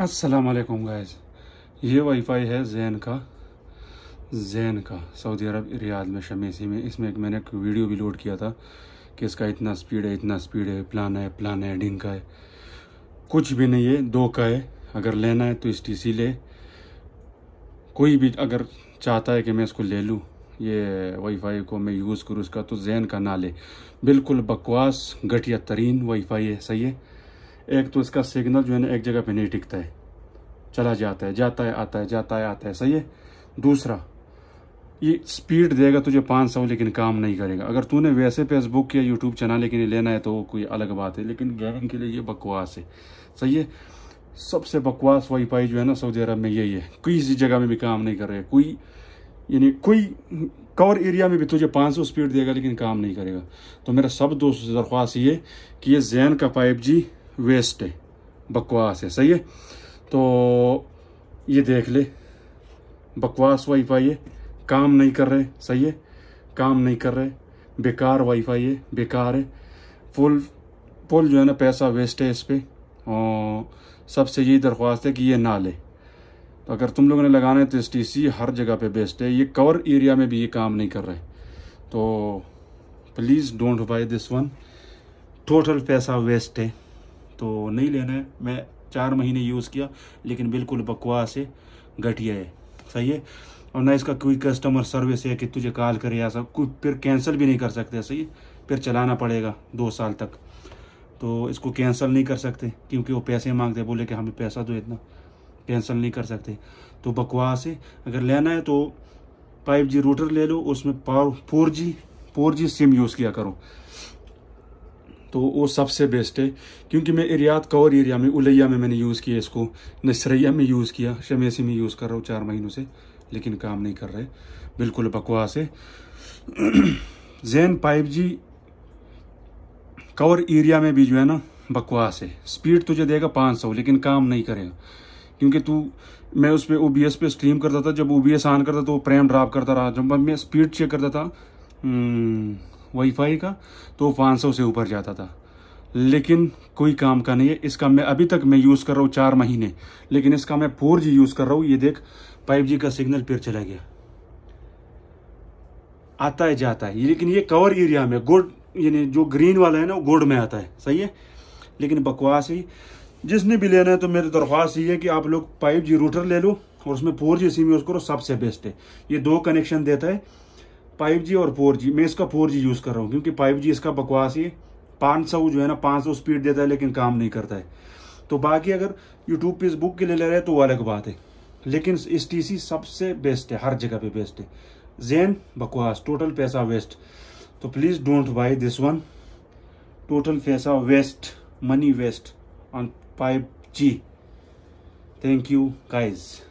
अस्सलाम वालेकुम गाइस ये वाईफाई है जैन का जैन का सऊदी अरब रियाद में शमेसी में इसमें एक मैंने एक वीडियो भी लोड किया था कि इसका इतना स्पीड है इतना स्पीड है प्लान है प्लान है डिंग का है कुछ भी नहीं है दो का है अगर लेना है तो इस टी ले कोई भी अगर चाहता है कि मैं इसको ले लूँ ये वाईफाई को मैं यूज़ करूँ इसका तो जैन का ना ले बिल्कुल बकवास घटिया तरीन वाईफाई है सही है एक तो इसका सिग्नल जो है ना एक जगह पे नहीं टिकता है चला जाता है जाता है आता है जाता है आता है सही है दूसरा ये स्पीड देगा तुझे पाँच सौ लेकिन काम नहीं करेगा अगर तूने वैसे फेसबुक या यूट्यूब चैनल लेकिन लेना है तो कोई अलग बात है लेकिन गेमिंग के लिए ये बकवास है सही है सबसे बकवास वाईफाई जो है ना सऊदी अरब में यही है किसी जगह में भी काम नहीं कर रहे कोई यानी कोई कवर एरिया में भी तुझे 500 स्पीड देगा लेकिन काम नहीं करेगा तो मेरा सब दोस्तों से दरख्वास्त ये कि ये जैन का जी वेस्ट है बकवास है सही है तो ये देख ले बकवास वाईफाई है काम नहीं कर रहे सही है काम नहीं कर रहे बेकार वाईफाई है बेकार है फुल फुल जो है ना पैसा वेस्ट है इस पर और सबसे यही दरख्वास्त है कि ये ना ले तो अगर तुम लोगों ने लगाना है तो एस टी सी हर जगह पे बेस्ट है ये कवर एरिया में भी ये काम नहीं कर रहे तो please don't buy this one total पैसा वेस्ट है तो नहीं लेना है मैं चार महीने यूज़ किया लेकिन बिल्कुल बकवास है घटिया है सही है और ना इसका कोई कस्टमर सर्विस है कि तुझे कॉल करे या सब कुछ फिर कैंसिल भी नहीं कर सकते सही है फिर चलाना पड़ेगा दो साल तक तो इसको कैंसिल नहीं कर सकते क्योंकि वो पैसे मांगते बोले कि हमें पैसा दो इतना कैंसिल नहीं कर सकते तो बकवास है अगर लेना है तो फाइव जी रूटर ले लो उसमें power four G four G SIM use किया करो तो वो सबसे बेस्ट है क्योंकि मैं एरियात कवर एरिया में उलैया में मैंने यूज़ किया इसको नसरैया में यूज़ किया शमेसी में यूज़ कर रहा हूँ चार महीनों से लेकिन काम नहीं कर रहे बिल्कुल बकवास है जैन पाइप जी कवर एरिया में भी जो है ना बकवास है स्पीड तुझे देगा पाँच सौ लेकिन काम नहीं करेगा क्योंकि तू मैं उस पर ओ बी एस पे स्ट्रीम करता था जब ओ बी एस ऑन करता तो वो प्रेम ड्राप करता रहा जब मैं स्पीड चेक करता था हम्म, वाईफाई का तो 500 से ऊपर जाता था लेकिन कोई काम का नहीं है इसका मैं अभी तक मैं यूज़ कर रहा हूँ चार महीने लेकिन इसका मैं फोर जी यूज़ कर रहा हूँ ये देख फाइव जी का सिग्नल फिर चला गया आता है जाता है लेकिन ये कवर एरिया में गोड यानी जो ग्रीन वाला है ना वो गोड में आता है सही है लेकिन बकवास ही जिसने भी लेना है तो मेरी दरख्वास्त ये है कि आप लोग फाइव जी रूटर ले लो और उसमें फोर जी सिम यूज़ करो सबसे बेस्ट है ये दो कनेक्शन देता है फाइव और फोर मैं इसका फोर यूज़ कर रहा हूँ क्योंकि फाइव इसका बकवास ही पाँच सौ जो है ना पाँच सौ स्पीड देता है लेकिन काम नहीं करता है तो बाकी अगर यूट्यूब पे इस बुक के लिए ले रहे तो वो अलग बात है लेकिन इस टी सी सबसे बेस्ट है हर जगह पे बेस्ट है जैन बकवास टोटल पैसा वेस्ट तो please don't buy this one total पैसा waste money waste on five G thank you guys